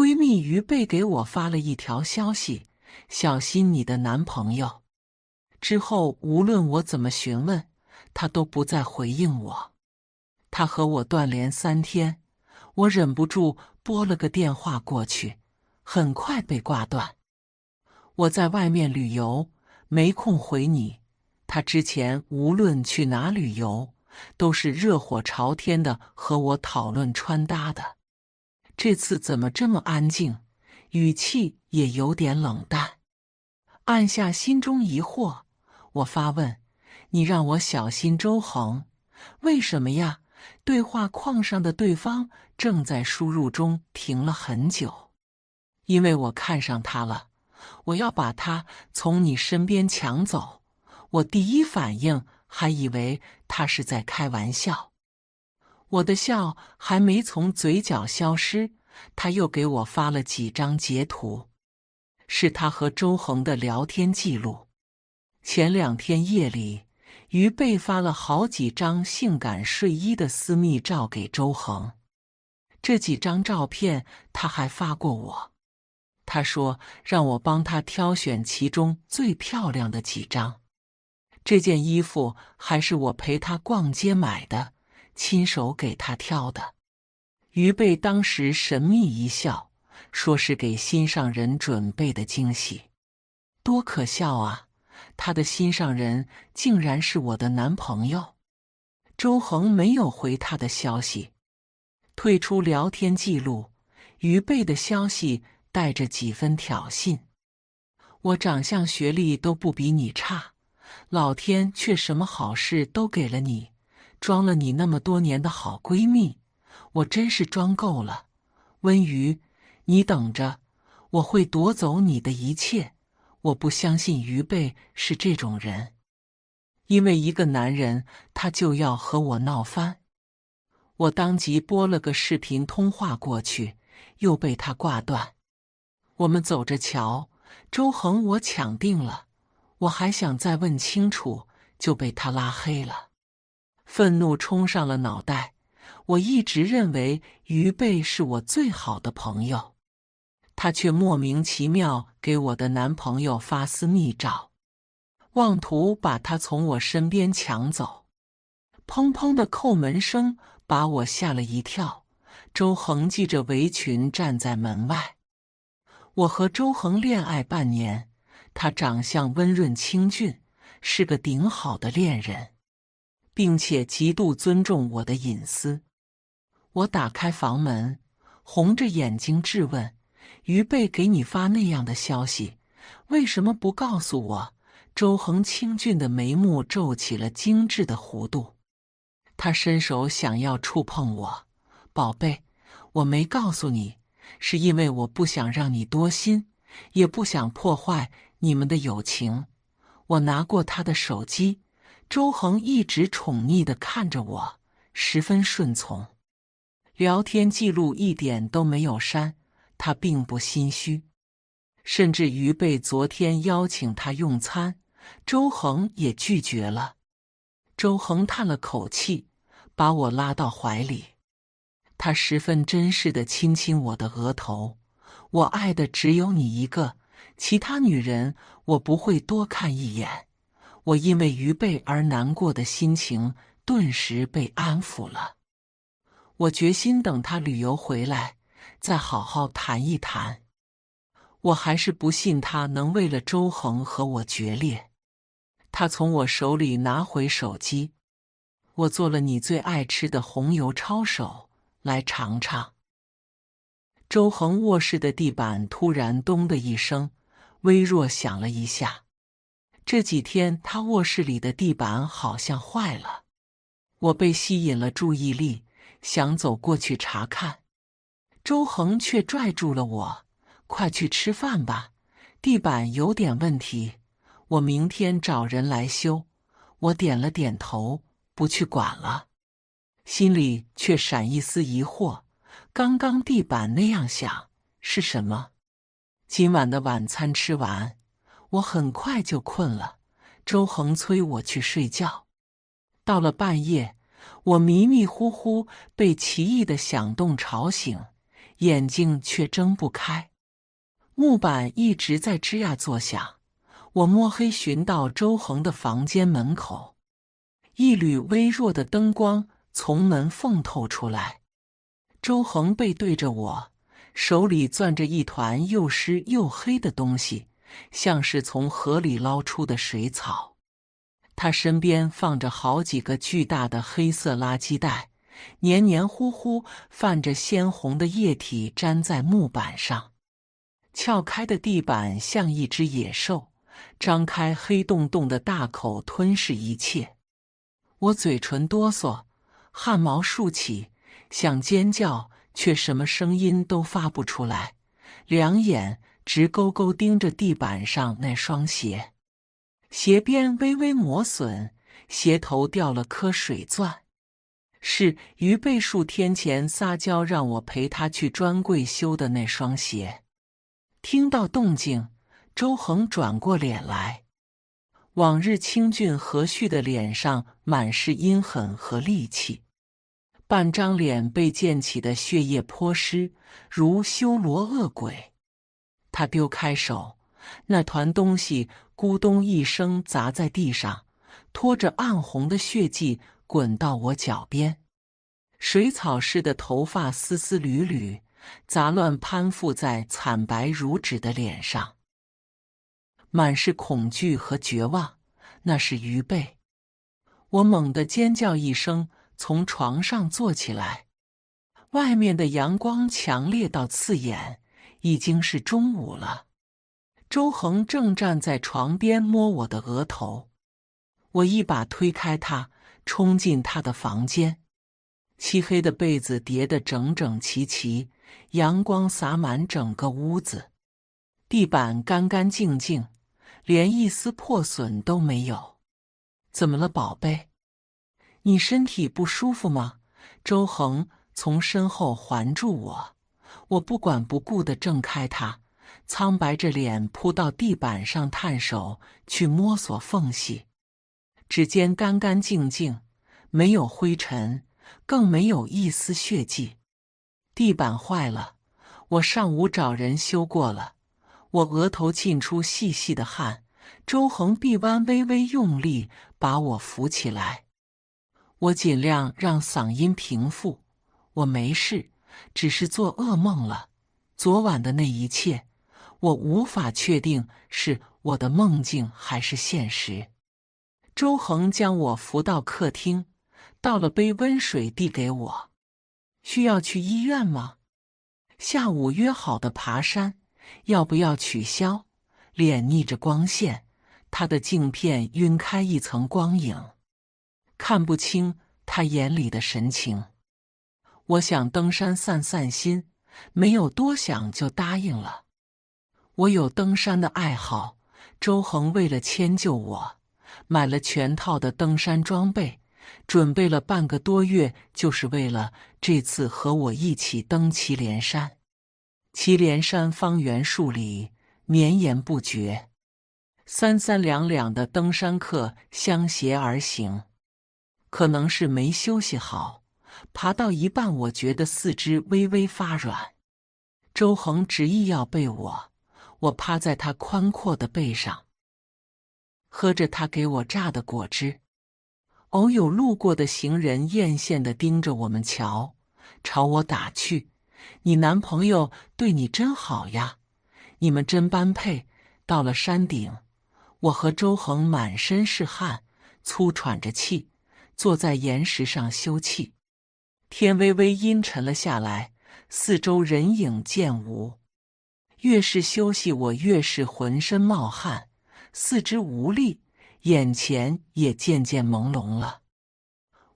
闺蜜于贝给我发了一条消息：“小心你的男朋友。”之后无论我怎么询问，她都不再回应我。她和我断联三天，我忍不住拨了个电话过去，很快被挂断。我在外面旅游，没空回你。她之前无论去哪旅游，都是热火朝天的和我讨论穿搭的。这次怎么这么安静，语气也有点冷淡。按下心中疑惑，我发问：“你让我小心周恒，为什么呀？”对话框上的对方正在输入中，停了很久。因为我看上他了，我要把他从你身边抢走。我第一反应还以为他是在开玩笑，我的笑还没从嘴角消失。他又给我发了几张截图，是他和周恒的聊天记录。前两天夜里，于贝发了好几张性感睡衣的私密照给周恒。这几张照片他还发过我，他说让我帮他挑选其中最漂亮的几张。这件衣服还是我陪他逛街买的，亲手给他挑的。于贝当时神秘一笑，说是给心上人准备的惊喜，多可笑啊！他的心上人竟然是我的男朋友周恒，没有回他的消息，退出聊天记录。于贝的消息带着几分挑衅：“我长相、学历都不比你差，老天却什么好事都给了你，装了你那么多年的好闺蜜。”我真是装够了，温瑜，你等着，我会夺走你的一切。我不相信鱼贝是这种人，因为一个男人，他就要和我闹翻。我当即拨了个视频通话过去，又被他挂断。我们走着瞧，周恒，我抢定了。我还想再问清楚，就被他拉黑了。愤怒冲上了脑袋。我一直认为于贝是我最好的朋友，他却莫名其妙给我的男朋友发私密照，妄图把他从我身边抢走。砰砰的叩门声把我吓了一跳，周恒系着围裙站在门外。我和周恒恋爱半年，他长相温润清俊，是个顶好的恋人，并且极度尊重我的隐私。我打开房门，红着眼睛质问：“于贝给你发那样的消息，为什么不告诉我？”周恒清俊的眉目皱起了精致的弧度，他伸手想要触碰我。“宝贝，我没告诉你，是因为我不想让你多心，也不想破坏你们的友情。”我拿过他的手机，周恒一直宠溺的看着我，十分顺从。聊天记录一点都没有删，他并不心虚，甚至于被昨天邀请他用餐，周恒也拒绝了。周恒叹了口气，把我拉到怀里，他十分珍视的亲亲我的额头。我爱的只有你一个，其他女人我不会多看一眼。我因为愚昧而难过的心情顿时被安抚了。我决心等他旅游回来再好好谈一谈。我还是不信他能为了周恒和我决裂。他从我手里拿回手机。我做了你最爱吃的红油抄手来尝尝。周恒卧室的地板突然“咚”的一声，微弱响了一下。这几天他卧室里的地板好像坏了。我被吸引了注意力。想走过去查看，周恒却拽住了我：“快去吃饭吧，地板有点问题，我明天找人来修。”我点了点头，不去管了，心里却闪一丝疑惑：刚刚地板那样响是什么？今晚的晚餐吃完，我很快就困了。周恒催我去睡觉，到了半夜。我迷迷糊糊被奇异的响动吵醒，眼睛却睁不开。木板一直在吱呀作响。我摸黑寻到周恒的房间门口，一缕微弱的灯光从门缝透出来。周恒背对着我，手里攥着一团又湿又黑的东西，像是从河里捞出的水草。他身边放着好几个巨大的黑色垃圾袋，黏黏糊糊，泛着鲜红的液体，粘在木板上。撬开的地板像一只野兽，张开黑洞洞的大口，吞噬一切。我嘴唇哆嗦，汗毛竖起，想尖叫，却什么声音都发不出来，两眼直勾勾盯着地板上那双鞋。鞋边微微磨损，鞋头掉了颗水钻，是于贝数天前撒娇让我陪他去专柜修的那双鞋。听到动静，周恒转过脸来，往日清俊和煦的脸上满是阴狠和戾气，半张脸被溅起的血液泼湿，如修罗恶鬼。他丢开手。那团东西咕咚一声砸在地上，拖着暗红的血迹滚到我脚边，水草似的头发丝丝缕缕，杂乱攀附在惨白如纸的脸上，满是恐惧和绝望。那是鱼背，我猛地尖叫一声，从床上坐起来。外面的阳光强烈到刺眼，已经是中午了。周恒正站在床边摸我的额头，我一把推开他，冲进他的房间。漆黑的被子叠得整整齐齐，阳光洒满整个屋子，地板干干净净，连一丝破损都没有。怎么了，宝贝？你身体不舒服吗？周恒从身后环住我，我不管不顾的挣开他。苍白着脸扑到地板上，探手去摸索缝隙，指尖干干净净，没有灰尘，更没有一丝血迹。地板坏了，我上午找人修过了。我额头沁出细细的汗，周恒臂弯微微用力把我扶起来。我尽量让嗓音平复，我没事，只是做噩梦了，昨晚的那一切。我无法确定是我的梦境还是现实。周恒将我扶到客厅，倒了杯温水递给我。需要去医院吗？下午约好的爬山要不要取消？脸逆着光线，他的镜片晕开一层光影，看不清他眼里的神情。我想登山散散心，没有多想就答应了。我有登山的爱好，周恒为了迁就我，买了全套的登山装备，准备了半个多月，就是为了这次和我一起登祁连山。祁连山方圆数里，绵延不绝，三三两两的登山客相携而行。可能是没休息好，爬到一半，我觉得四肢微微发软。周恒执意要背我。我趴在他宽阔的背上，喝着他给我榨的果汁，偶有路过的行人艳羡的盯着我们瞧，朝我打趣：“你男朋友对你真好呀，你们真般配。”到了山顶，我和周恒满身是汗，粗喘着气，坐在岩石上休憩。天微微阴沉了下来，四周人影渐无。越是休息，我越是浑身冒汗，四肢无力，眼前也渐渐朦胧了。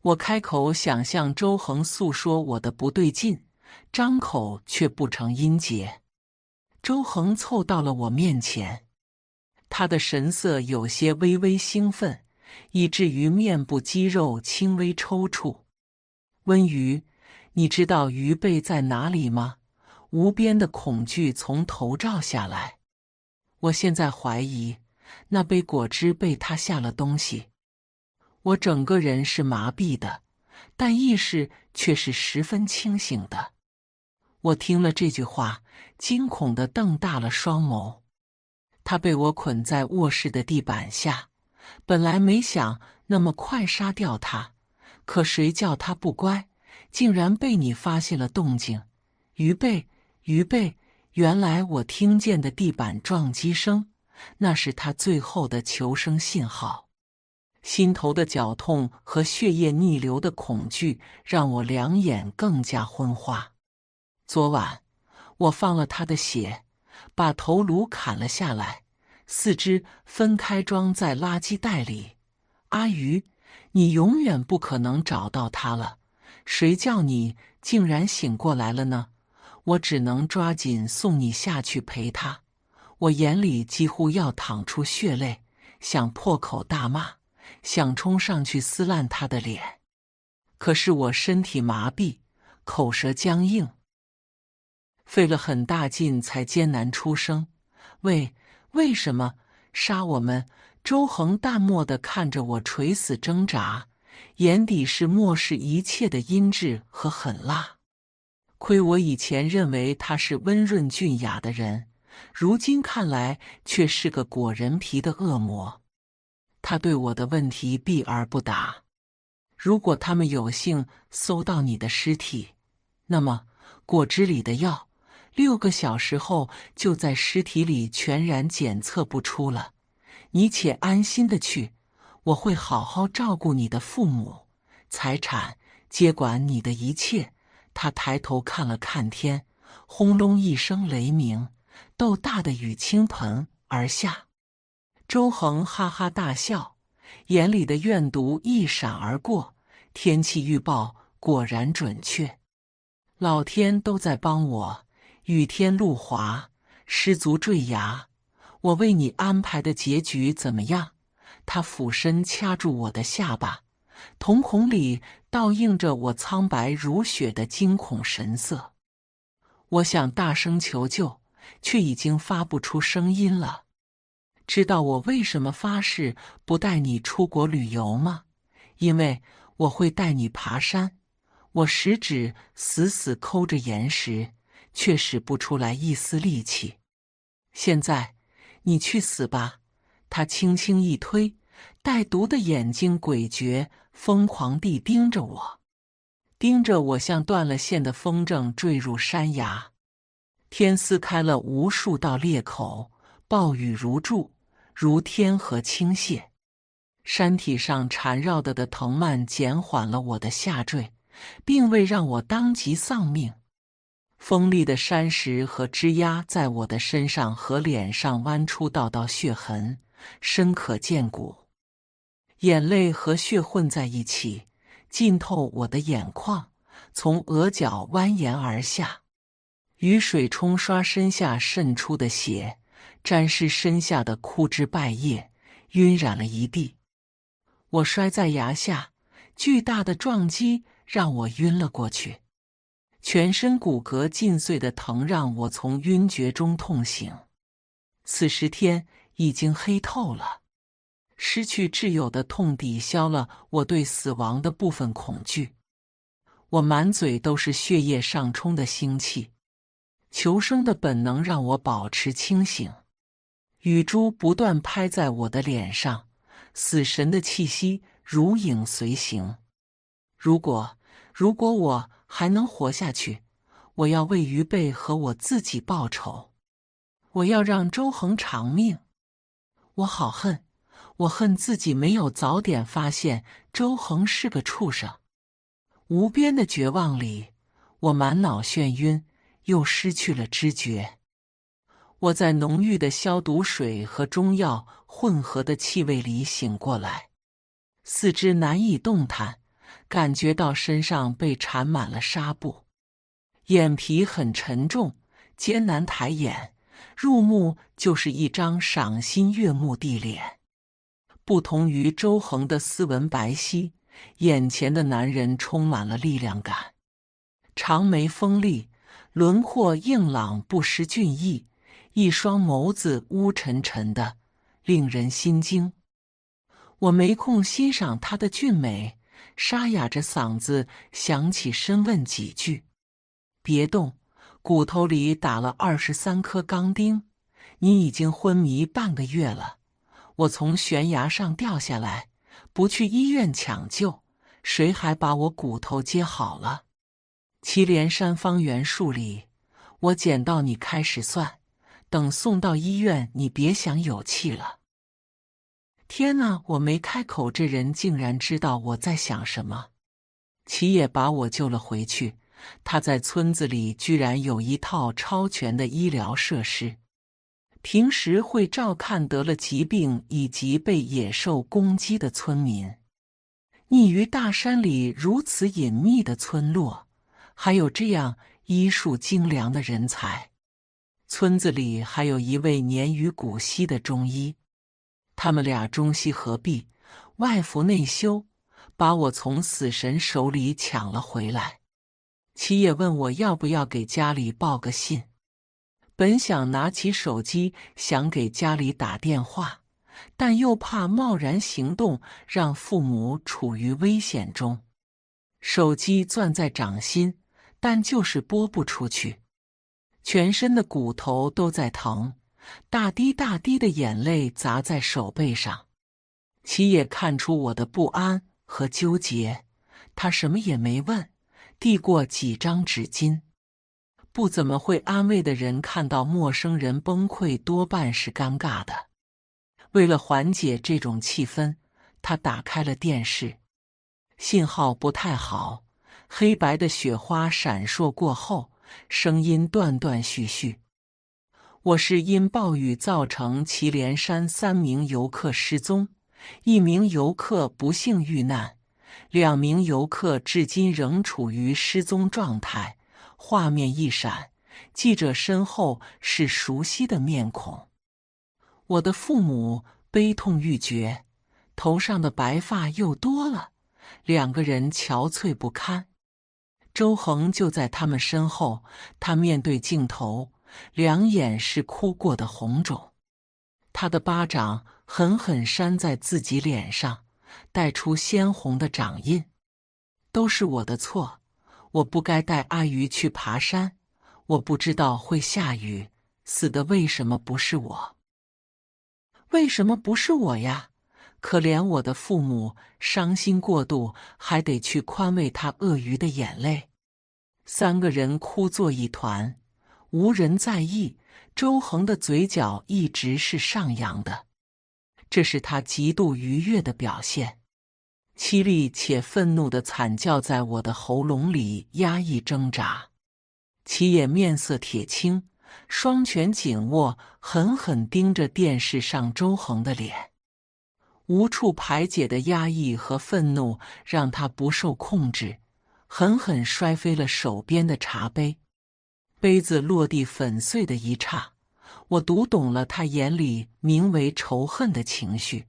我开口想向周恒诉说我的不对劲，张口却不成音节。周恒凑到了我面前，他的神色有些微微兴奋，以至于面部肌肉轻微抽搐。温瑜，你知道鱼背在哪里吗？无边的恐惧从头罩下来，我现在怀疑那杯果汁被他下了东西。我整个人是麻痹的，但意识却是十分清醒的。我听了这句话，惊恐的瞪大了双眸。他被我捆在卧室的地板下，本来没想那么快杀掉他，可谁叫他不乖，竟然被你发现了动静，鱼备。鱼被原来我听见的地板撞击声，那是他最后的求生信号。心头的绞痛和血液逆流的恐惧，让我两眼更加昏花。昨晚我放了他的血，把头颅砍了下来，四肢分开装在垃圾袋里。阿鱼，你永远不可能找到他了。谁叫你竟然醒过来了呢？我只能抓紧送你下去陪他。我眼里几乎要淌出血泪，想破口大骂，想冲上去撕烂他的脸，可是我身体麻痹，口舌僵硬，费了很大劲才艰难出声：“为为什么杀我们？”周恒淡漠的看着我垂死挣扎，眼底是漠视一切的阴鸷和狠辣。亏我以前认为他是温润俊雅的人，如今看来却是个裹人皮的恶魔。他对我的问题避而不答。如果他们有幸搜到你的尸体，那么果汁里的药六个小时后就在尸体里全然检测不出了。你且安心的去，我会好好照顾你的父母、财产，接管你的一切。他抬头看了看天，轰隆一声雷鸣，豆大的雨倾盆而下。周恒哈哈大笑，眼里的怨毒一闪而过。天气预报果然准确，老天都在帮我。雨天路滑，失足坠崖，我为你安排的结局怎么样？他俯身掐住我的下巴，瞳孔里。倒映着我苍白如雪的惊恐神色，我想大声求救，却已经发不出声音了。知道我为什么发誓不带你出国旅游吗？因为我会带你爬山。我食指死死抠着岩石，却使不出来一丝力气。现在，你去死吧！他轻轻一推，带毒的眼睛诡谲。疯狂地盯着我，盯着我像断了线的风筝坠入山崖。天撕开了无数道裂口，暴雨如注，如天河倾泻。山体上缠绕的的藤蔓减缓了我的下坠，并未让我当即丧命。锋利的山石和枝桠在我的身上和脸上弯出道道血痕，深可见骨。眼泪和血混在一起，浸透我的眼眶，从额角蜿蜒而下。雨水冲刷身下渗出的血，沾湿身下的枯枝败叶，晕染了一地。我摔在崖下，巨大的撞击让我晕了过去。全身骨骼尽碎的疼让我从晕厥中痛醒。此时天已经黑透了。失去挚友的痛抵消了我对死亡的部分恐惧，我满嘴都是血液上冲的腥气，求生的本能让我保持清醒。雨珠不断拍在我的脸上，死神的气息如影随形。如果如果我还能活下去，我要为鱼贝和我自己报仇，我要让周恒偿命。我好恨。我恨自己没有早点发现周恒是个畜生。无边的绝望里，我满脑眩晕，又失去了知觉。我在浓郁的消毒水和中药混合的气味里醒过来，四肢难以动弹，感觉到身上被缠满了纱布，眼皮很沉重，艰难抬眼，入目就是一张赏心悦目的脸。不同于周恒的斯文白皙，眼前的男人充满了力量感，长眉锋利，轮廓硬朗不失俊逸，一双眸子乌沉沉的，令人心惊。我没空欣赏他的俊美，沙哑着嗓子想起身问几句：“别动，骨头里打了二十三颗钢钉，你已经昏迷半个月了。”我从悬崖上掉下来，不去医院抢救，谁还把我骨头接好了？祁连山方圆数里，我捡到你开始算，等送到医院，你别想有气了。天呐，我没开口，这人竟然知道我在想什么。祁野把我救了回去，他在村子里居然有一套超全的医疗设施。平时会照看得了疾病以及被野兽攻击的村民。匿于大山里如此隐秘的村落，还有这样医术精良的人才。村子里还有一位年逾古稀的中医，他们俩中西合璧，外服内修，把我从死神手里抢了回来。七野问我要不要给家里报个信。本想拿起手机，想给家里打电话，但又怕贸然行动让父母处于危险中。手机攥在掌心，但就是拨不出去。全身的骨头都在疼，大滴大滴的眼泪砸在手背上。齐也看出我的不安和纠结，他什么也没问，递过几张纸巾。不怎么会安慰的人，看到陌生人崩溃，多半是尴尬的。为了缓解这种气氛，他打开了电视，信号不太好，黑白的雪花闪烁过后，声音断断续续。我是因暴雨造成祁连山三名游客失踪，一名游客不幸遇难，两名游客至今仍处于失踪状态。画面一闪，记者身后是熟悉的面孔。我的父母悲痛欲绝，头上的白发又多了，两个人憔悴不堪。周恒就在他们身后，他面对镜头，两眼是哭过的红肿。他的巴掌狠狠扇在自己脸上，带出鲜红的掌印。都是我的错。我不该带阿鱼去爬山，我不知道会下雨。死的为什么不是我？为什么不是我呀？可怜我的父母，伤心过度，还得去宽慰他鳄鱼的眼泪。三个人哭作一团，无人在意。周恒的嘴角一直是上扬的，这是他极度愉悦的表现。凄厉且愤怒的惨叫在我的喉咙里压抑挣扎，齐野面色铁青，双拳紧握，狠狠盯着电视上周恒的脸。无处排解的压抑和愤怒让他不受控制，狠狠摔飞了手边的茶杯。杯子落地粉碎的一刹，我读懂了他眼里名为仇恨的情绪。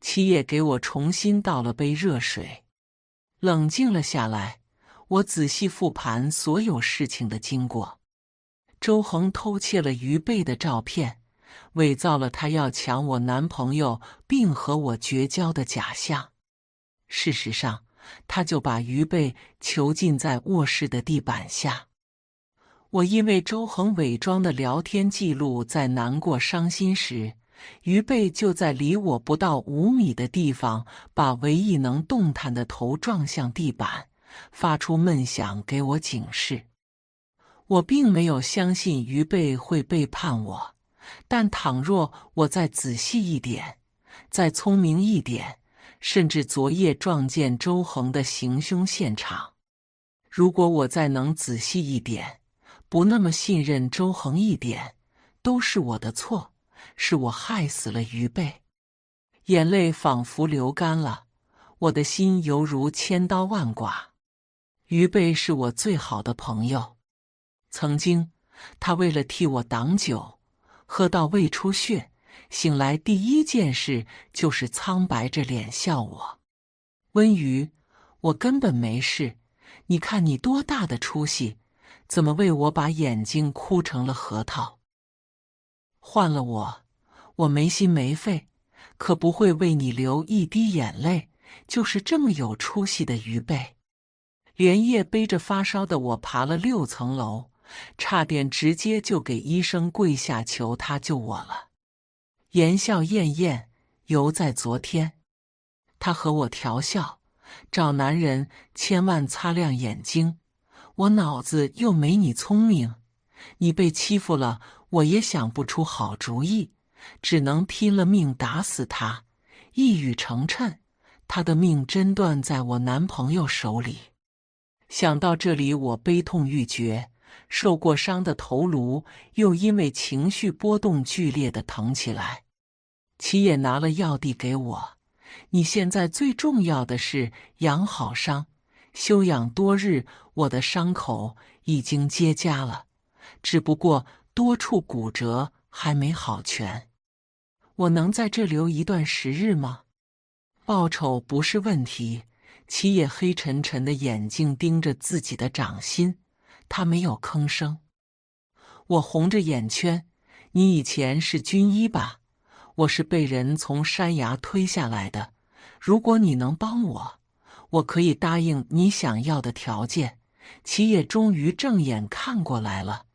七叶给我重新倒了杯热水，冷静了下来。我仔细复盘所有事情的经过：周恒偷窃了于贝的照片，伪造了他要抢我男朋友并和我绝交的假象。事实上，他就把于贝囚禁在卧室的地板下。我因为周恒伪装的聊天记录，在难过伤心时。于贝就在离我不到五米的地方，把唯一能动弹的头撞向地板，发出闷响，给我警示。我并没有相信于贝会背叛我，但倘若我再仔细一点，再聪明一点，甚至昨夜撞见周恒的行凶现场，如果我再能仔细一点，不那么信任周恒一点，都是我的错。是我害死了于贝，眼泪仿佛流干了，我的心犹如千刀万剐。于贝是我最好的朋友，曾经他为了替我挡酒，喝到胃出血，醒来第一件事就是苍白着脸笑我。温瑜，我根本没事，你看你多大的出息，怎么为我把眼睛哭成了核桃？换了我。我没心没肺，可不会为你流一滴眼泪。就是这么有出息的愚辈，连夜背着发烧的我爬了六层楼，差点直接就给医生跪下求他救我了。言笑晏晏，犹在昨天。他和我调笑，找男人千万擦亮眼睛。我脑子又没你聪明，你被欺负了，我也想不出好主意。只能拼了命打死他！一语成谶，他的命真断在我男朋友手里。想到这里，我悲痛欲绝，受过伤的头颅又因为情绪波动剧烈的疼起来。齐野拿了药递给我，你现在最重要的是养好伤，休养多日，我的伤口已经结痂了，只不过多处骨折还没好全。我能在这留一段时日吗？报酬不是问题。齐野黑沉沉的眼睛盯着自己的掌心，他没有吭声。我红着眼圈。你以前是军医吧？我是被人从山崖推下来的。如果你能帮我，我可以答应你想要的条件。齐野终于正眼看过来了，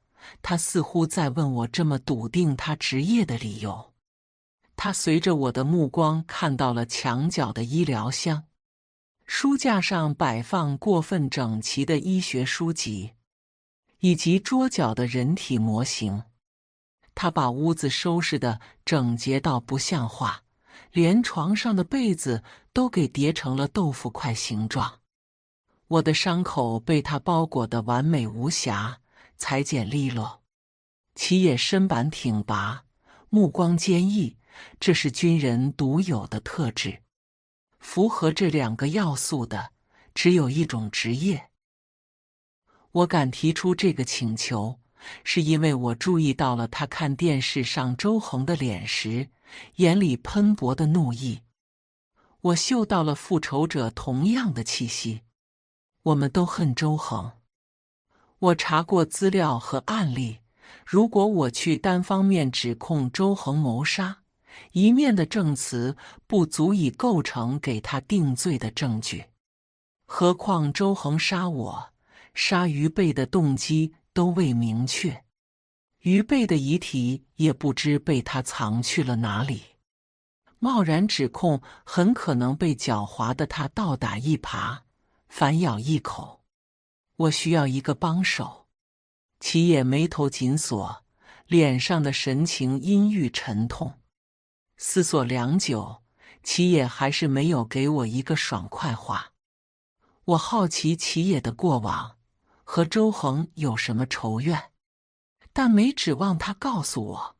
他似乎在问我这么笃定他职业的理由。他随着我的目光看到了墙角的医疗箱，书架上摆放过分整齐的医学书籍，以及桌角的人体模型。他把屋子收拾的整洁到不像话，连床上的被子都给叠成了豆腐块形状。我的伤口被他包裹的完美无瑕，裁剪利落。其也身板挺拔，目光坚毅。这是军人独有的特质，符合这两个要素的只有一种职业。我敢提出这个请求，是因为我注意到了他看电视上周恒的脸时，眼里喷薄的怒意。我嗅到了复仇者同样的气息。我们都恨周恒。我查过资料和案例，如果我去单方面指控周恒谋杀。一面的证词不足以构成给他定罪的证据，何况周恒杀我、杀于贝的动机都未明确，于贝的遗体也不知被他藏去了哪里。贸然指控，很可能被狡猾的他倒打一耙，反咬一口。我需要一个帮手。祁野眉头紧锁，脸上的神情阴郁沉痛。思索良久，齐野还是没有给我一个爽快话。我好奇齐野的过往和周恒有什么仇怨，但没指望他告诉我。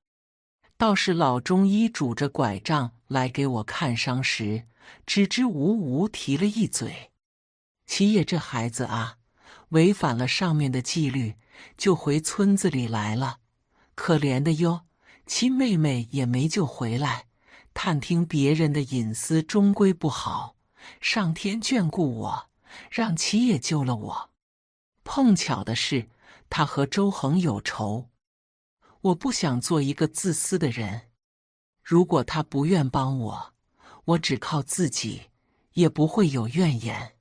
倒是老中医拄着拐杖来给我看伤时，支支吾吾提了一嘴：“齐野这孩子啊，违反了上面的纪律，就回村子里来了。可怜的哟，亲妹妹也没救回来。”探听别人的隐私终归不好。上天眷顾我，让齐也救了我。碰巧的是，他和周恒有仇。我不想做一个自私的人。如果他不愿帮我，我只靠自己也不会有怨言。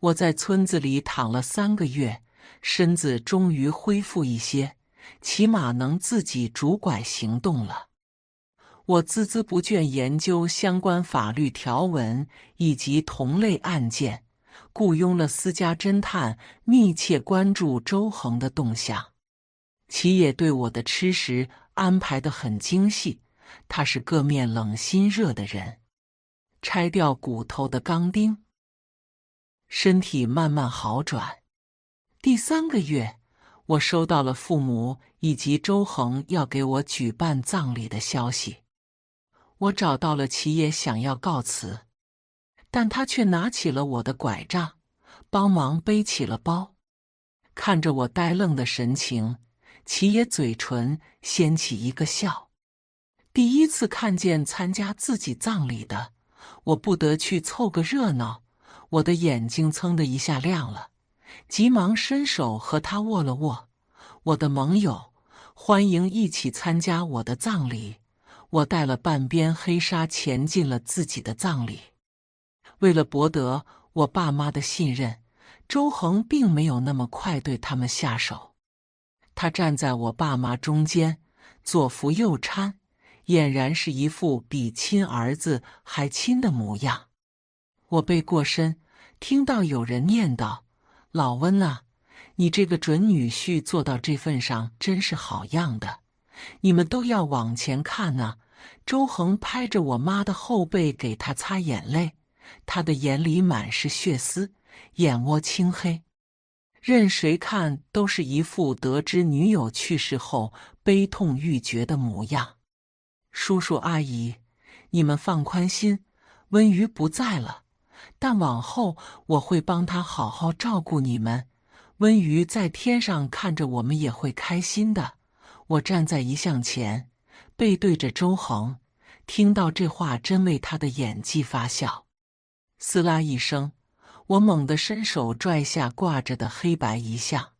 我在村子里躺了三个月，身子终于恢复一些，起码能自己拄拐行动了。我孜孜不倦研究相关法律条文以及同类案件，雇佣了私家侦探，密切关注周恒的动向。齐野对我的吃食安排的很精细，他是个面冷心热的人。拆掉骨头的钢钉，身体慢慢好转。第三个月，我收到了父母以及周恒要给我举办葬礼的消息。我找到了齐野，想要告辞，但他却拿起了我的拐杖，帮忙背起了包。看着我呆愣的神情，齐野嘴唇掀起一个笑。第一次看见参加自己葬礼的，我不得去凑个热闹。我的眼睛噌的一下亮了，急忙伸手和他握了握。我的盟友，欢迎一起参加我的葬礼。我带了半边黑纱潜进了自己的葬礼，为了博得我爸妈的信任，周恒并没有那么快对他们下手。他站在我爸妈中间，左扶右搀，俨然是一副比亲儿子还亲的模样。我背过身，听到有人念叨：“老温啊，你这个准女婿做到这份上，真是好样的。”你们都要往前看呢。周恒拍着我妈的后背，给她擦眼泪。她的眼里满是血丝，眼窝青黑，任谁看都是一副得知女友去世后悲痛欲绝的模样。叔叔阿姨，你们放宽心。温瑜不在了，但往后我会帮她好好照顾你们。温瑜在天上看着我们，也会开心的。我站在遗像前，背对着周恒，听到这话，真为他的演技发笑。撕拉一声，我猛地伸手拽下挂着的黑白遗像，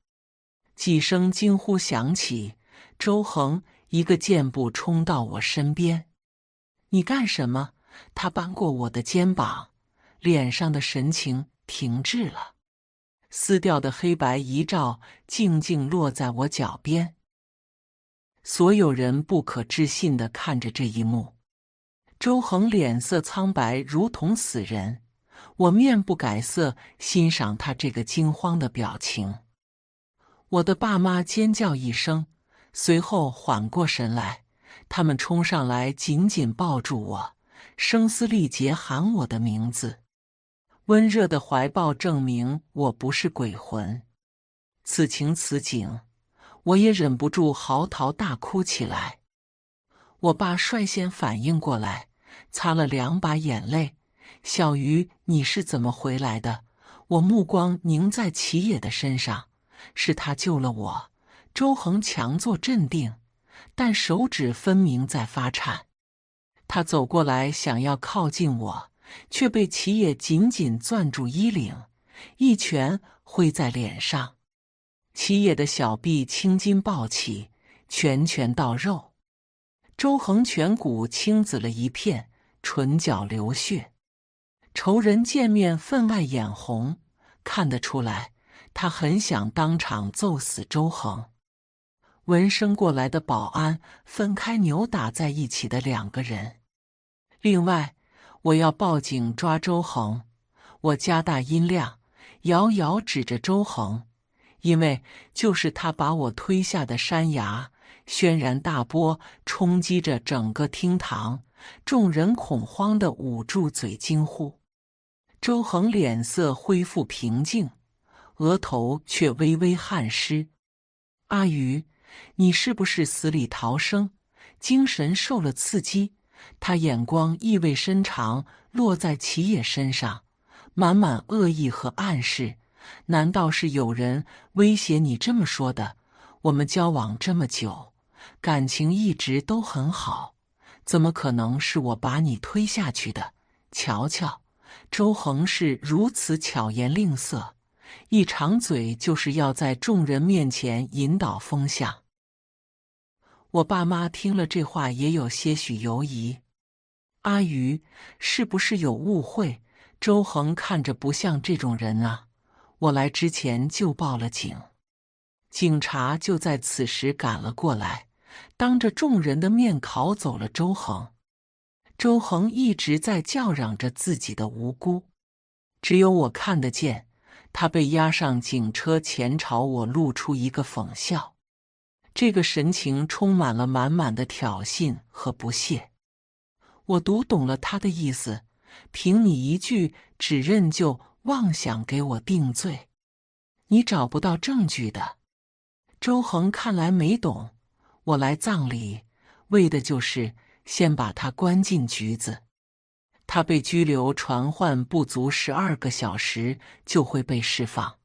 几声惊呼响起，周恒一个箭步冲到我身边：“你干什么？”他扳过我的肩膀，脸上的神情停滞了。撕掉的黑白遗照静静落在我脚边。所有人不可置信的看着这一幕，周恒脸色苍白，如同死人。我面不改色，欣赏他这个惊慌的表情。我的爸妈尖叫一声，随后缓过神来，他们冲上来紧紧抱住我，声嘶力竭喊我的名字。温热的怀抱证明我不是鬼魂。此情此景。我也忍不住嚎啕大哭起来。我爸率先反应过来，擦了两把眼泪：“小鱼，你是怎么回来的？”我目光凝在齐野的身上，是他救了我。周恒强作镇定，但手指分明在发颤。他走过来想要靠近我，却被齐野紧紧攥住衣领，一拳挥在脸上。七野的小臂青筋暴起，拳拳到肉。周恒颧骨青紫了一片，唇角流血。仇人见面，分外眼红。看得出来，他很想当场揍死周恒。闻声过来的保安分开扭打在一起的两个人。另外，我要报警抓周恒。我加大音量，遥遥指着周恒。因为就是他把我推下的山崖，轩然大波冲击着整个厅堂，众人恐慌的捂住嘴惊呼。周恒脸色恢复平静，额头却微微汗湿。阿宇，你是不是死里逃生，精神受了刺激？他眼光意味深长落在齐野身上，满满恶意和暗示。难道是有人威胁你这么说的？我们交往这么久，感情一直都很好，怎么可能是我把你推下去的？瞧瞧，周恒是如此巧言令色，一长嘴就是要在众人面前引导风向。我爸妈听了这话也有些许犹疑：“阿鱼，是不是有误会？周恒看着不像这种人啊。”我来之前就报了警，警察就在此时赶了过来，当着众人的面拷走了周恒。周恒一直在叫嚷着自己的无辜，只有我看得见他被押上警车前，朝我露出一个讽笑，这个神情充满了满满的挑衅和不屑。我读懂了他的意思，凭你一句指认就。妄想给我定罪，你找不到证据的。周恒看来没懂，我来葬礼为的就是先把他关进局子。他被拘留传唤不足十二个小时就会被释放，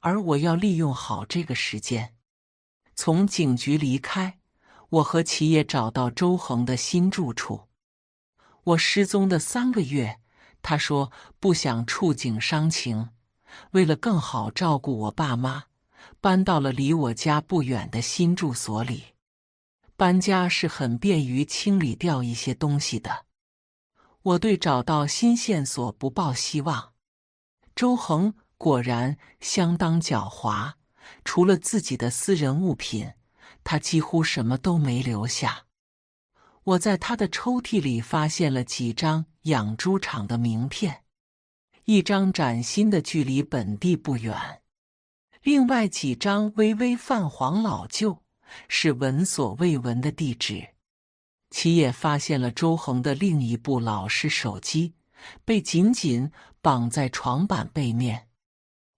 而我要利用好这个时间。从警局离开，我和齐野找到周恒的新住处。我失踪的三个月。他说：“不想触景伤情，为了更好照顾我爸妈，搬到了离我家不远的新住所里。搬家是很便于清理掉一些东西的。我对找到新线索不抱希望。周恒果然相当狡猾，除了自己的私人物品，他几乎什么都没留下。”我在他的抽屉里发现了几张养猪场的名片，一张崭新的，距离本地不远；另外几张微微泛黄、老旧，是闻所未闻的地址。其也发现了周恒的另一部老式手机，被紧紧绑在床板背面。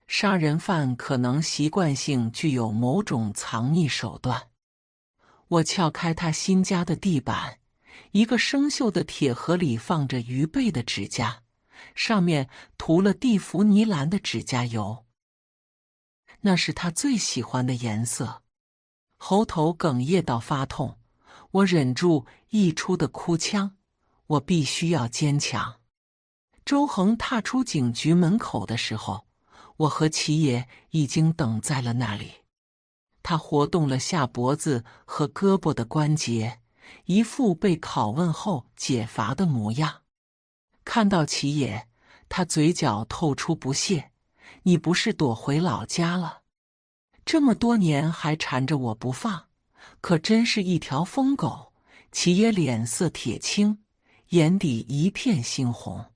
杀人犯可能习惯性具有某种藏匿手段。我撬开他新家的地板，一个生锈的铁盒里放着鱼背的指甲，上面涂了蒂芙尼蓝的指甲油。那是他最喜欢的颜色。喉头哽咽到发痛，我忍住溢出的哭腔，我必须要坚强。周恒踏出警局门口的时候，我和齐爷已经等在了那里。他活动了下脖子和胳膊的关节，一副被拷问后解乏的模样。看到齐野，他嘴角透出不屑：“你不是躲回老家了？这么多年还缠着我不放，可真是一条疯狗！”齐野脸色铁青，眼底一片猩红。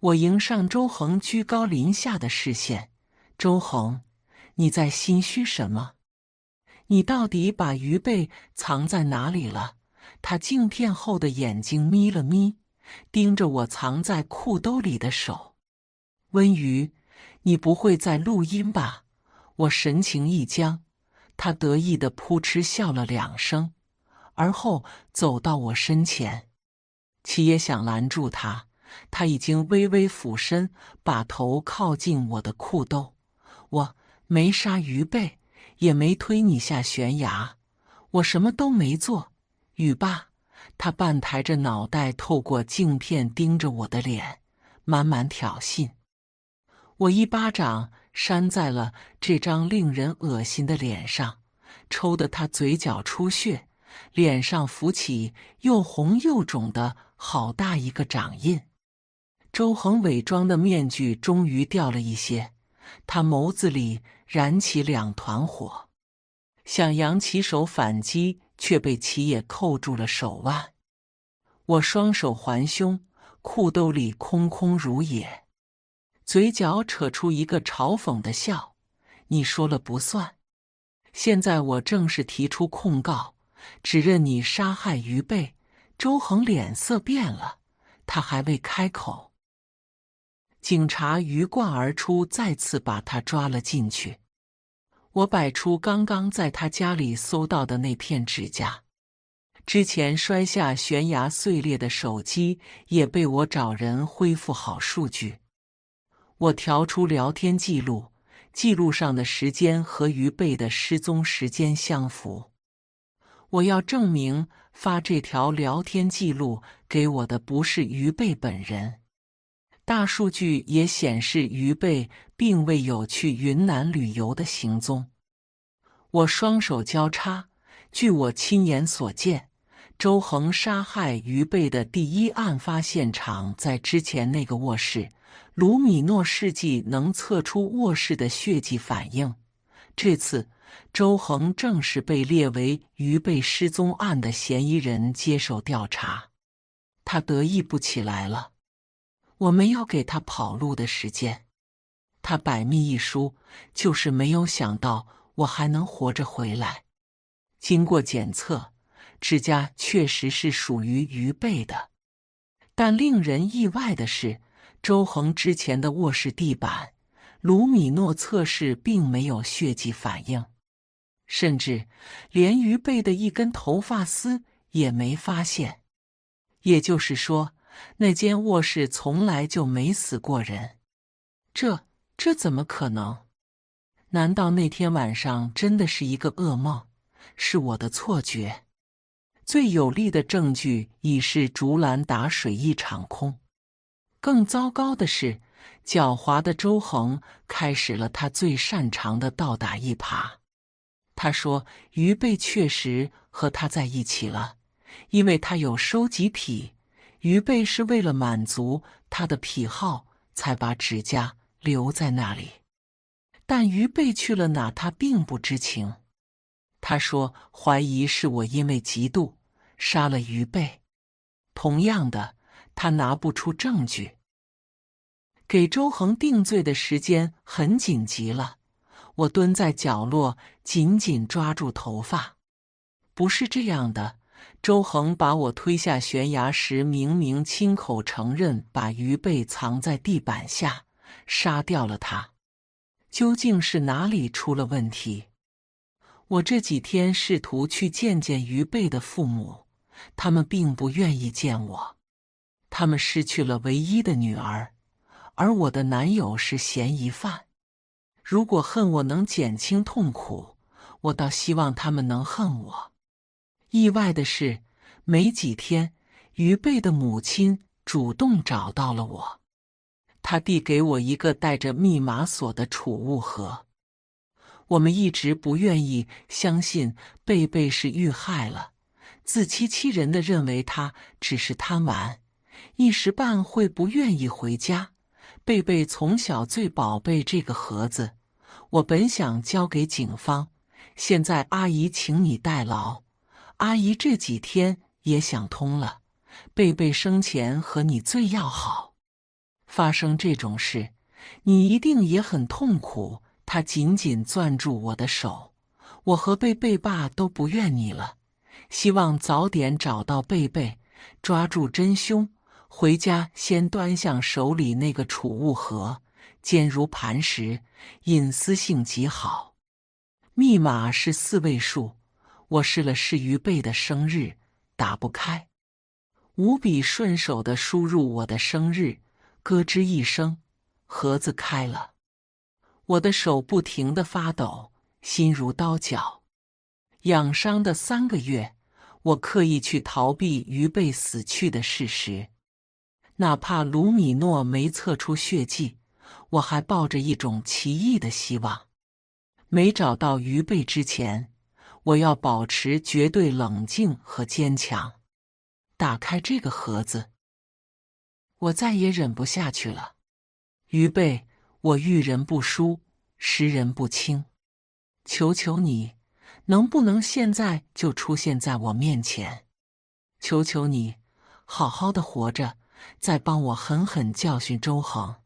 我迎上周恒居高临下的视线：“周恒，你在心虚什么？”你到底把鱼背藏在哪里了？他镜片后的眼睛眯了眯，盯着我藏在裤兜里的手。温瑜，你不会在录音吧？我神情一僵。他得意地扑哧笑了两声，而后走到我身前。七爷想拦住他，他已经微微俯身，把头靠近我的裤兜。我没杀鱼背。也没推你下悬崖，我什么都没做。雨爸，他半抬着脑袋，透过镜片盯着我的脸，满满挑衅。我一巴掌扇在了这张令人恶心的脸上，抽得他嘴角出血，脸上浮起又红又肿的好大一个掌印。周恒伪装的面具终于掉了一些，他眸子里。燃起两团火，想扬起手反击，却被齐野扣住了手腕。我双手环胸，裤兜里空空如也，嘴角扯出一个嘲讽的笑。你说了不算，现在我正式提出控告，指认你杀害于贝。周恒脸色变了，他还未开口，警察鱼贯而出，再次把他抓了进去。我摆出刚刚在他家里搜到的那片指甲，之前摔下悬崖碎裂的手机也被我找人恢复好数据。我调出聊天记录，记录上的时间和于贝的失踪时间相符。我要证明发这条聊天记录给我的不是于贝本人。大数据也显示，于贝并未有去云南旅游的行踪。我双手交叉，据我亲眼所见，周恒杀害于贝的第一案发现场在之前那个卧室。卢米诺试剂能测出卧室的血迹反应。这次，周恒正是被列为于贝失踪案的嫌疑人，接受调查。他得意不起来了。我没有给他跑路的时间，他百密一疏，就是没有想到我还能活着回来。经过检测，指甲确实是属于鱼贝的，但令人意外的是，周恒之前的卧室地板，卢米诺测试并没有血迹反应，甚至连鱼贝的一根头发丝也没发现。也就是说。那间卧室从来就没死过人，这这怎么可能？难道那天晚上真的是一个噩梦，是我的错觉？最有力的证据已是竹篮打水一场空。更糟糕的是，狡猾的周恒开始了他最擅长的倒打一耙。他说：“于贝确实和他在一起了，因为他有收集癖。”鱼贝是为了满足他的癖好，才把指甲留在那里。但鱼贝去了哪，他并不知情。他说怀疑是我因为嫉妒杀了鱼贝。同样的，他拿不出证据。给周恒定罪的时间很紧急了。我蹲在角落，紧紧抓住头发。不是这样的。周恒把我推下悬崖时，明明亲口承认把鱼贝藏在地板下，杀掉了他。究竟是哪里出了问题？我这几天试图去见见鱼贝的父母，他们并不愿意见我。他们失去了唯一的女儿，而我的男友是嫌疑犯。如果恨我能减轻痛苦，我倒希望他们能恨我。意外的是，没几天，于贝的母亲主动找到了我。他递给我一个带着密码锁的储物盒。我们一直不愿意相信贝贝是遇害了，自欺欺人的认为他只是贪玩，一时半会不愿意回家。贝贝从小最宝贝这个盒子，我本想交给警方，现在阿姨，请你代劳。阿姨这几天也想通了，贝贝生前和你最要好，发生这种事，你一定也很痛苦。他紧紧攥住我的手，我和贝贝爸都不怨你了。希望早点找到贝贝，抓住真凶。回家先端详手里那个储物盒，坚如磐石，隐私性极好，密码是四位数。我试了试鱼贝的生日，打不开。无比顺手的输入我的生日，咯吱一声，盒子开了。我的手不停的发抖，心如刀绞。养伤的三个月，我刻意去逃避鱼贝死去的事实。哪怕卢米诺没测出血迹，我还抱着一种奇异的希望。没找到鱼贝之前。我要保持绝对冷静和坚强。打开这个盒子，我再也忍不下去了。预备，我遇人不淑，识人不清。求求你，能不能现在就出现在我面前？求求你，好好的活着，再帮我狠狠教训周恒。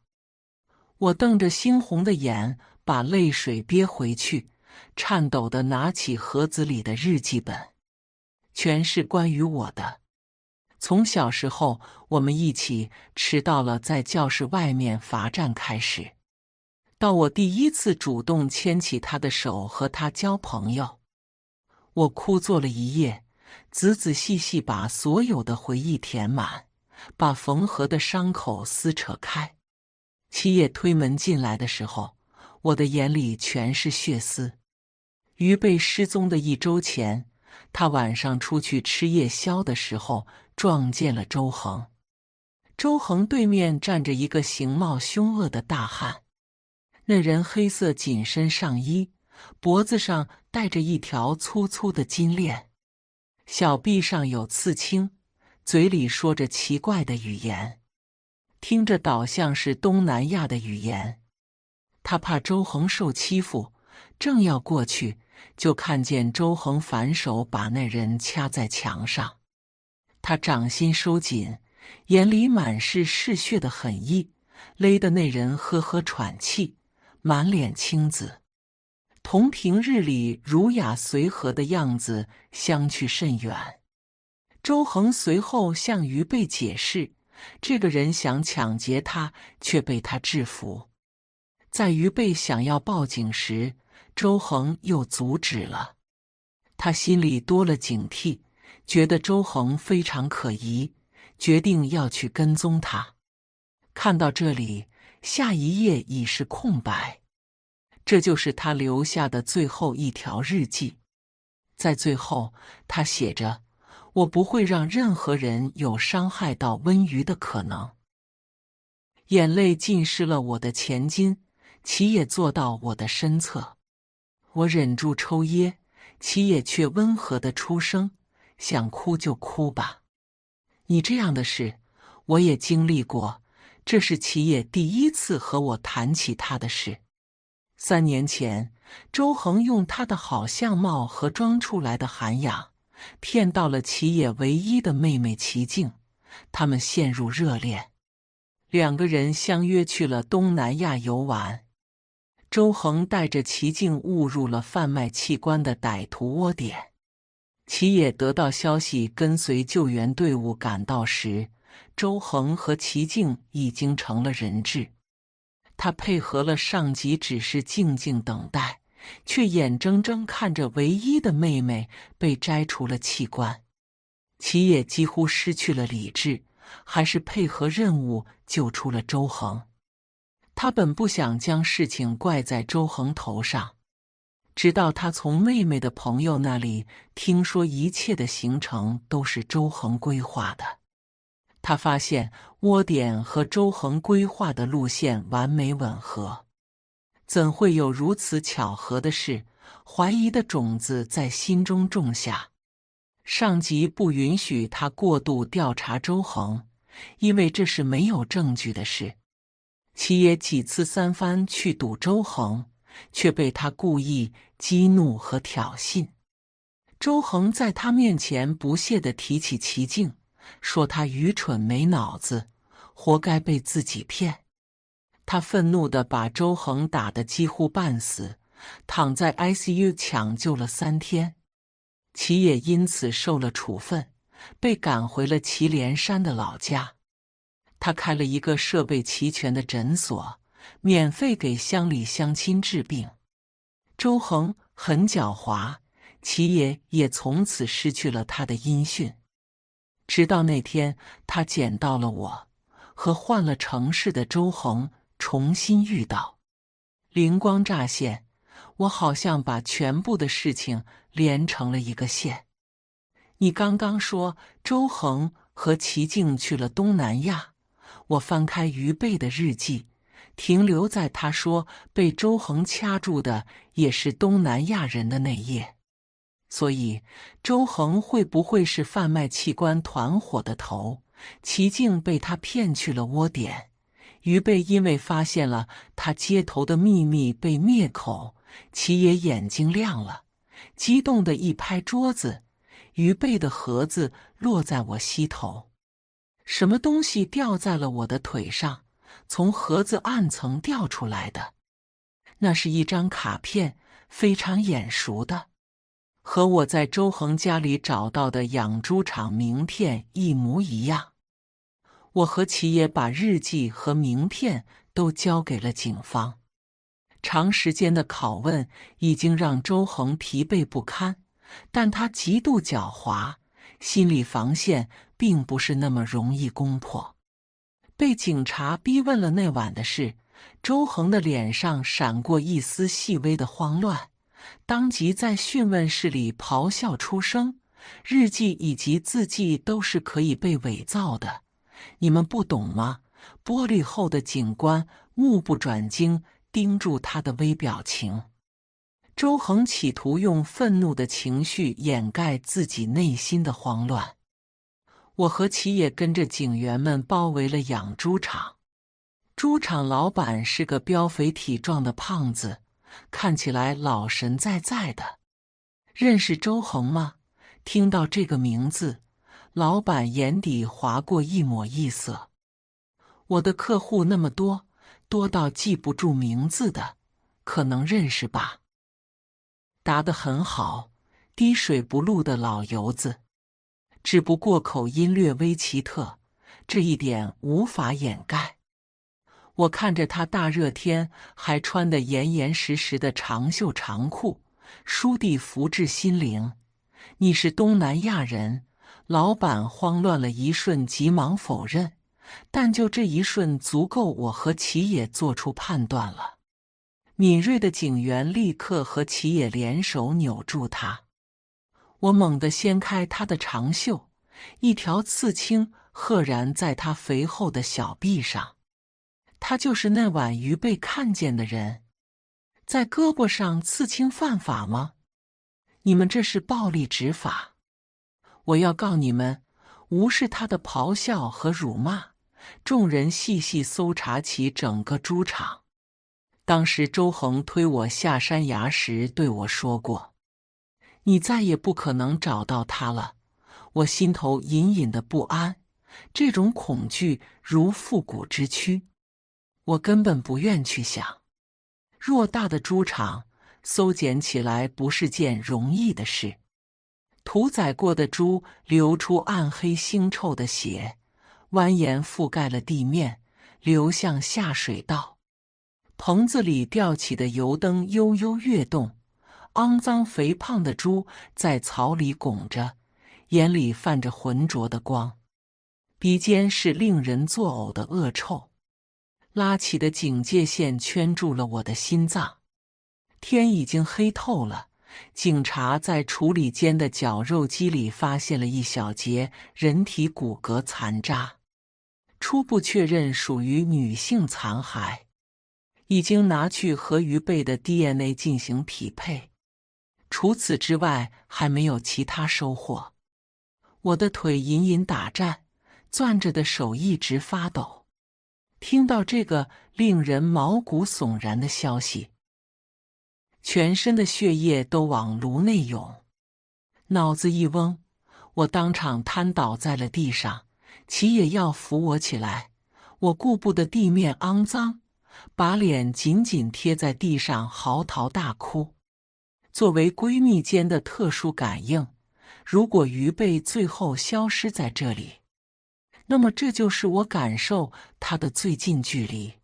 我瞪着猩红的眼，把泪水憋回去。颤抖的拿起盒子里的日记本，全是关于我的。从小时候我们一起迟到了，在教室外面罚站开始，到我第一次主动牵起他的手和他交朋友，我哭坐了一夜，仔仔细细把所有的回忆填满，把缝合的伤口撕扯开。七夜推门进来的时候，我的眼里全是血丝。于被失踪的一周前，他晚上出去吃夜宵的时候，撞见了周恒。周恒对面站着一个形貌凶恶的大汉，那人黑色紧身上衣，脖子上戴着一条粗粗的金链，小臂上有刺青，嘴里说着奇怪的语言，听着倒像是东南亚的语言。他怕周恒受欺负，正要过去。就看见周恒反手把那人掐在墙上，他掌心收紧，眼里满是嗜血的狠意，勒得那人呵呵喘气，满脸青紫，同平日里儒雅随和的样子相去甚远。周恒随后向于贝解释，这个人想抢劫他，却被他制服。在于贝想要报警时。周恒又阻止了他，心里多了警惕，觉得周恒非常可疑，决定要去跟踪他。看到这里，下一页已是空白，这就是他留下的最后一条日记。在最后，他写着：“我不会让任何人有伤害到温瑜的可能。”眼泪浸湿了我的前襟，齐也坐到我的身侧。我忍住抽噎，祁野却温和的出声：“想哭就哭吧，你这样的事我也经历过。”这是齐野第一次和我谈起他的事。三年前，周恒用他的好相貌和装出来的涵养，骗到了齐野唯一的妹妹齐静，他们陷入热恋，两个人相约去了东南亚游玩。周恒带着齐静误入了贩卖器官的歹徒窝点，齐野得到消息，跟随救援队伍赶到时，周恒和齐静已经成了人质。他配合了上级指示，静静等待，却眼睁睁看着唯一的妹妹被摘除了器官。齐野几乎失去了理智，还是配合任务救出了周恒。他本不想将事情怪在周恒头上，直到他从妹妹的朋友那里听说一切的行程都是周恒规划的，他发现窝点和周恒规划的路线完美吻合，怎会有如此巧合的事？怀疑的种子在心中种下。上级不允许他过度调查周恒，因为这是没有证据的事。齐野几次三番去堵周恒，却被他故意激怒和挑衅。周恒在他面前不屑的提起齐静，说他愚蠢没脑子，活该被自己骗。他愤怒的把周恒打得几乎半死，躺在 ICU 抢救了三天。齐野因此受了处分，被赶回了祁连山的老家。他开了一个设备齐全的诊所，免费给乡里乡亲治病。周恒很狡猾，齐爷也从此失去了他的音讯。直到那天，他捡到了我，和换了城市的周恒重新遇到，灵光乍现，我好像把全部的事情连成了一个线。你刚刚说周恒和齐静去了东南亚。我翻开于贝的日记，停留在他说被周恒掐住的也是东南亚人的那页。所以，周恒会不会是贩卖器官团伙的头？齐静被他骗去了窝点，于贝因为发现了他接头的秘密被灭口。齐爷眼睛亮了，激动的一拍桌子，于贝的盒子落在我膝头。什么东西掉在了我的腿上？从盒子暗层掉出来的，那是一张卡片，非常眼熟的，和我在周恒家里找到的养猪场名片一模一样。我和祁野把日记和名片都交给了警方。长时间的拷问已经让周恒疲惫不堪，但他极度狡猾，心理防线。并不是那么容易攻破。被警察逼问了那晚的事，周恒的脸上闪过一丝细微的慌乱，当即在讯问室里咆哮出声：“日记以及字迹都是可以被伪造的，你们不懂吗？”玻璃后的警官目不转睛盯住他的微表情。周恒企图用愤怒的情绪掩盖自己内心的慌乱。我和齐也跟着警员们包围了养猪场。猪场老板是个膘肥体壮的胖子，看起来老神在在的。认识周恒吗？听到这个名字，老板眼底划过一抹异色。我的客户那么多，多到记不住名字的，可能认识吧？答得很好，滴水不漏的老油子。只不过口音略微奇特，这一点无法掩盖。我看着他大热天还穿得严严实实的长袖长裤，书地福至心灵：“你是东南亚人？”老板慌乱了一瞬，急忙否认。但就这一瞬，足够我和齐野做出判断了。敏锐的警员立刻和齐野联手扭住他。我猛地掀开他的长袖，一条刺青赫然在他肥厚的小臂上。他就是那晚鱼被看见的人。在胳膊上刺青犯法吗？你们这是暴力执法！我要告你们！无视他的咆哮和辱骂，众人细细搜查起整个猪场。当时周恒推我下山崖时对我说过。你再也不可能找到他了。我心头隐隐的不安，这种恐惧如复古之躯，我根本不愿去想。偌大的猪场搜捡起来不是件容易的事。屠宰过的猪流出暗黑腥臭的血，蜿蜒覆盖了地面，流向下水道。棚子里吊起的油灯悠悠跃动。肮脏、肥胖的猪在草里拱着，眼里泛着浑浊的光，鼻尖是令人作呕的恶臭。拉起的警戒线圈住了我的心脏。天已经黑透了。警察在处理间的绞肉机里发现了一小节人体骨骼残渣，初步确认属于女性残骸，已经拿去和鱼背的 DNA 进行匹配。除此之外，还没有其他收获。我的腿隐隐打颤，攥着的手一直发抖。听到这个令人毛骨悚然的消息，全身的血液都往颅内涌，脑子一嗡，我当场瘫倒在了地上。齐也要扶我起来，我顾不得地面肮脏，把脸紧紧贴在地上，嚎啕大哭。作为闺蜜间的特殊感应，如果鱼背最后消失在这里，那么这就是我感受它的最近距离。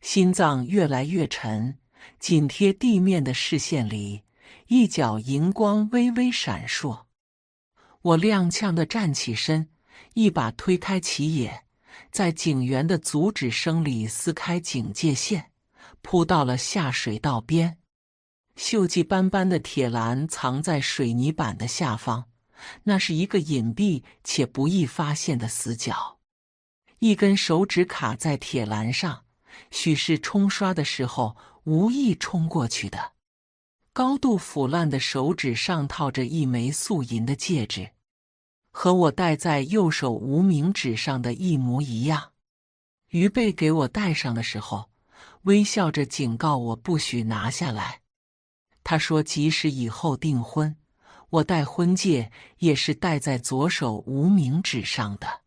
心脏越来越沉，紧贴地面的视线里，一角荧光微微闪烁。我踉跄的站起身，一把推开齐野，在警员的阻止声里撕开警戒线，扑到了下水道边。锈迹斑斑的铁栏藏在水泥板的下方，那是一个隐蔽且不易发现的死角。一根手指卡在铁栏上，许是冲刷的时候无意冲过去的。高度腐烂的手指上套着一枚素银的戒指，和我戴在右手无名指上的一模一样。于贝给我戴上的时候，微笑着警告我不许拿下来。他说：“即使以后订婚，我戴婚戒也是戴在左手无名指上的。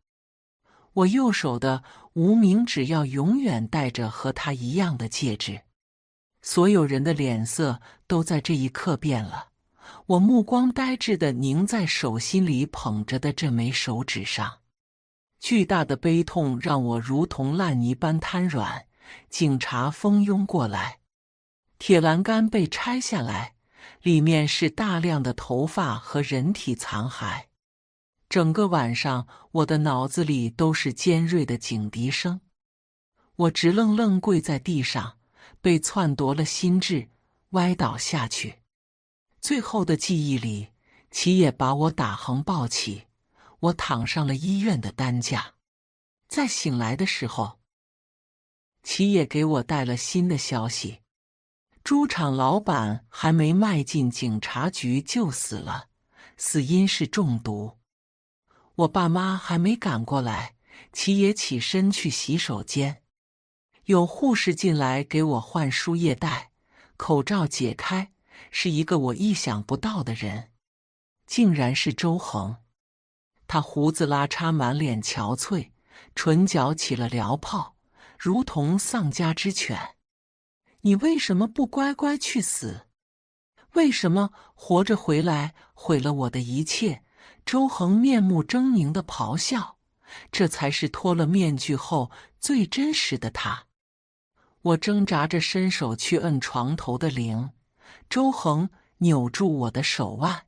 我右手的无名指要永远戴着和他一样的戒指。”所有人的脸色都在这一刻变了。我目光呆滞的凝在手心里捧着的这枚手指上，巨大的悲痛让我如同烂泥般瘫软。警察蜂拥过来。铁栏杆被拆下来，里面是大量的头发和人体残骸。整个晚上，我的脑子里都是尖锐的警笛声。我直愣愣跪在地上，被篡夺了心智，歪倒下去。最后的记忆里，七野把我打横抱起，我躺上了医院的担架。在醒来的时候，七野给我带了新的消息。猪场老板还没迈进警察局就死了，死因是中毒。我爸妈还没赶过来，齐野起身去洗手间。有护士进来给我换输液袋，口罩解开，是一个我意想不到的人，竟然是周恒。他胡子拉碴，满脸憔悴，唇角起了燎泡，如同丧家之犬。你为什么不乖乖去死？为什么活着回来毁了我的一切？周恒面目狰狞的咆哮，这才是脱了面具后最真实的他。我挣扎着伸手去摁床头的铃，周恒扭住我的手腕，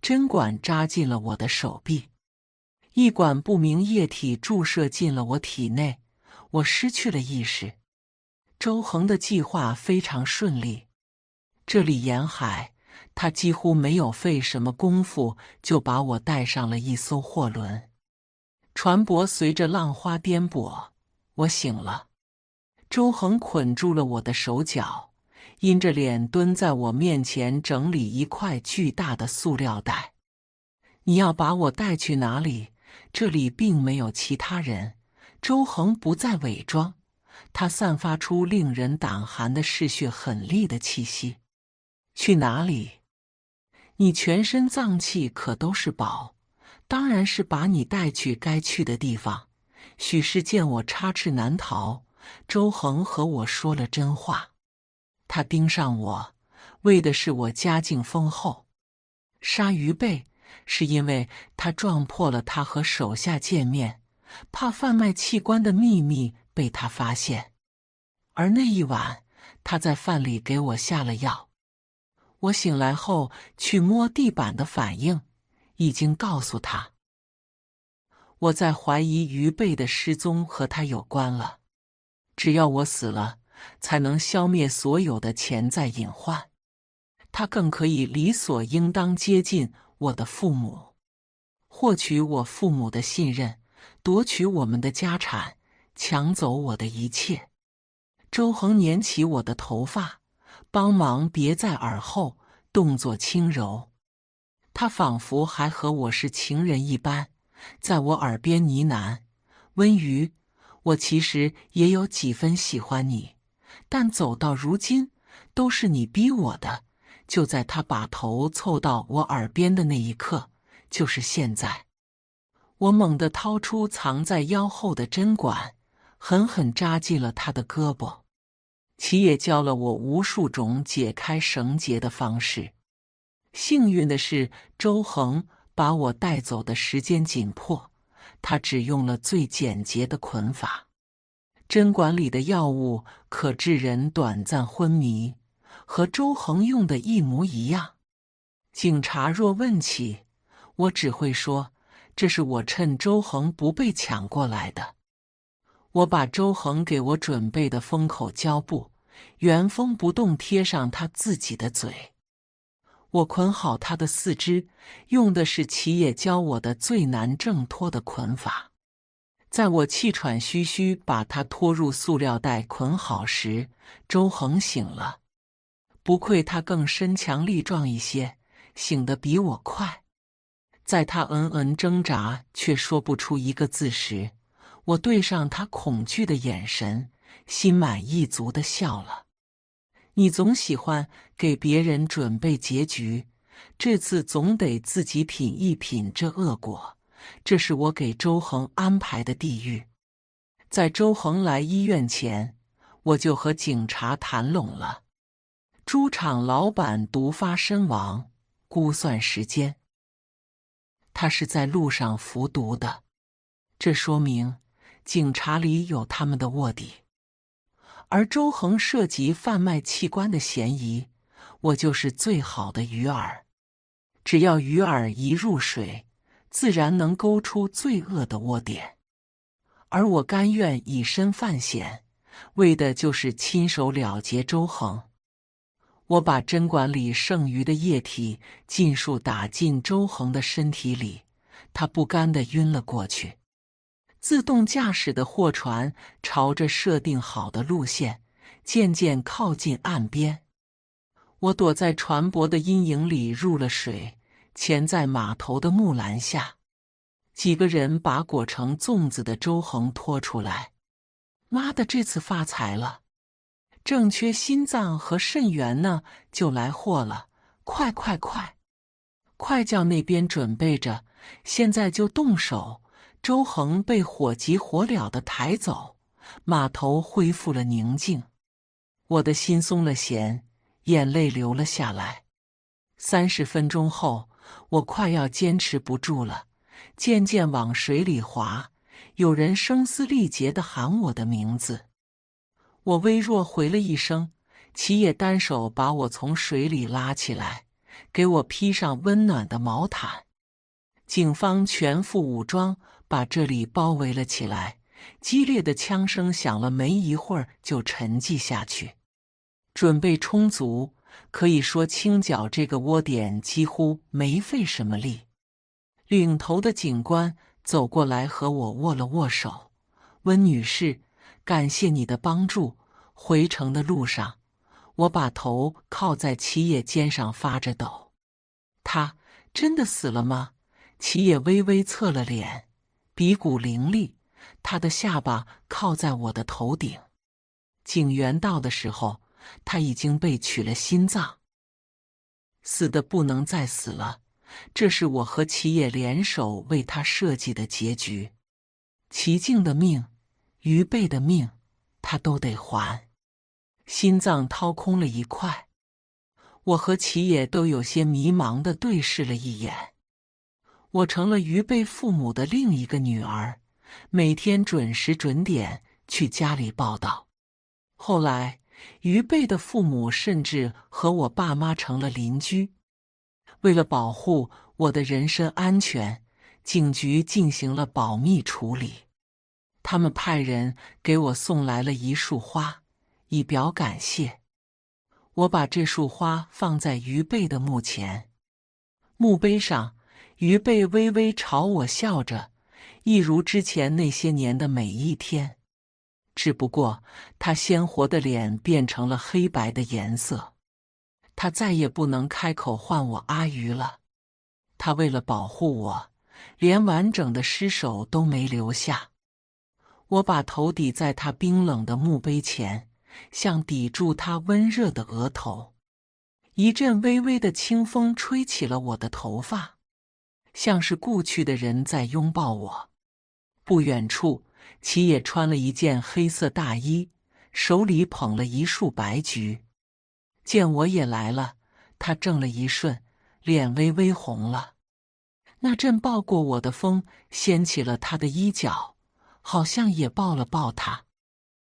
针管扎进了我的手臂，一管不明液体注射进了我体内，我失去了意识。周恒的计划非常顺利。这里沿海，他几乎没有费什么功夫就把我带上了一艘货轮。船舶随着浪花颠簸，我醒了。周恒捆住了我的手脚，阴着脸蹲在我面前整理一块巨大的塑料袋。你要把我带去哪里？这里并没有其他人。周恒不再伪装。他散发出令人胆寒的嗜血狠戾的气息。去哪里？你全身脏器可都是宝，当然是把你带去该去的地方。许是见我插翅难逃，周恒和我说了真话。他盯上我，为的是我家境丰厚。杀鱼贝，是因为他撞破了他和手下见面，怕贩卖器官的秘密。被他发现，而那一晚，他在饭里给我下了药。我醒来后去摸地板的反应，已经告诉他，我在怀疑于贝的失踪和他有关了。只要我死了，才能消灭所有的潜在隐患。他更可以理所应当接近我的父母，获取我父母的信任，夺取我们的家产。抢走我的一切。周恒捻起我的头发，帮忙别在耳后，动作轻柔。他仿佛还和我是情人一般，在我耳边呢喃：“温瑜，我其实也有几分喜欢你，但走到如今，都是你逼我的。”就在他把头凑到我耳边的那一刻，就是现在。我猛地掏出藏在腰后的针管。狠狠扎进了他的胳膊。其也教了我无数种解开绳结的方式。幸运的是，周恒把我带走的时间紧迫，他只用了最简洁的捆法。针管里的药物可致人短暂昏迷，和周恒用的一模一样。警察若问起，我只会说这是我趁周恒不备抢过来的。我把周恒给我准备的封口胶布原封不动贴上他自己的嘴，我捆好他的四肢，用的是齐野教我的最难挣脱的捆法。在我气喘吁吁把他拖入塑料袋捆好时，周恒醒了。不愧他更身强力壮一些，醒得比我快。在他嗯嗯挣扎却说不出一个字时。我对上他恐惧的眼神，心满意足地笑了。你总喜欢给别人准备结局，这次总得自己品一品这恶果。这是我给周恒安排的地狱。在周恒来医院前，我就和警察谈拢了。猪场老板毒发身亡，估算时间，他是在路上服毒的，这说明。警察里有他们的卧底，而周恒涉及贩卖器官的嫌疑，我就是最好的鱼饵。只要鱼饵一入水，自然能勾出罪恶的窝点。而我甘愿以身犯险，为的就是亲手了结周恒。我把针管里剩余的液体尽数打进周恒的身体里，他不甘的晕了过去。自动驾驶的货船朝着设定好的路线渐渐靠近岸边，我躲在船舶的阴影里，入了水，潜在码头的木栏下。几个人把裹成粽子的周恒拖出来。妈的，这次发财了！正缺心脏和肾源呢，就来货了！快快快，快叫那边准备着，现在就动手。周恒被火急火燎地抬走，码头恢复了宁静。我的心松了弦，眼泪流了下来。三十分钟后，我快要坚持不住了，渐渐往水里滑。有人声嘶力竭地喊我的名字，我微弱回了一声。齐野单手把我从水里拉起来，给我披上温暖的毛毯。警方全副武装。把这里包围了起来，激烈的枪声响了没一会儿就沉寂下去。准备充足，可以说清剿这个窝点几乎没费什么力。领头的警官走过来和我握了握手，温女士，感谢你的帮助。回城的路上，我把头靠在齐野肩上发着抖。他真的死了吗？齐野微微侧了脸。鼻骨凌厉，他的下巴靠在我的头顶。警员到的时候，他已经被取了心脏，死的不能再死了。这是我和齐野联手为他设计的结局。齐静的命，于贝的命，他都得还。心脏掏空了一块，我和齐野都有些迷茫的对视了一眼。我成了于贝父母的另一个女儿，每天准时准点去家里报道。后来，于贝的父母甚至和我爸妈成了邻居。为了保护我的人身安全，警局进行了保密处理。他们派人给我送来了一束花，以表感谢。我把这束花放在于贝的墓前，墓碑上。鱼背微微朝我笑着，一如之前那些年的每一天。只不过，他鲜活的脸变成了黑白的颜色。他再也不能开口唤我阿鱼了。他为了保护我，连完整的尸首都没留下。我把头抵在他冰冷的墓碑前，像抵住他温热的额头。一阵微微的清风吹起了我的头发。像是故去的人在拥抱我。不远处，齐野穿了一件黑色大衣，手里捧了一束白菊。见我也来了，他怔了一瞬，脸微微红了。那阵抱过我的风，掀起了他的衣角，好像也抱了抱他。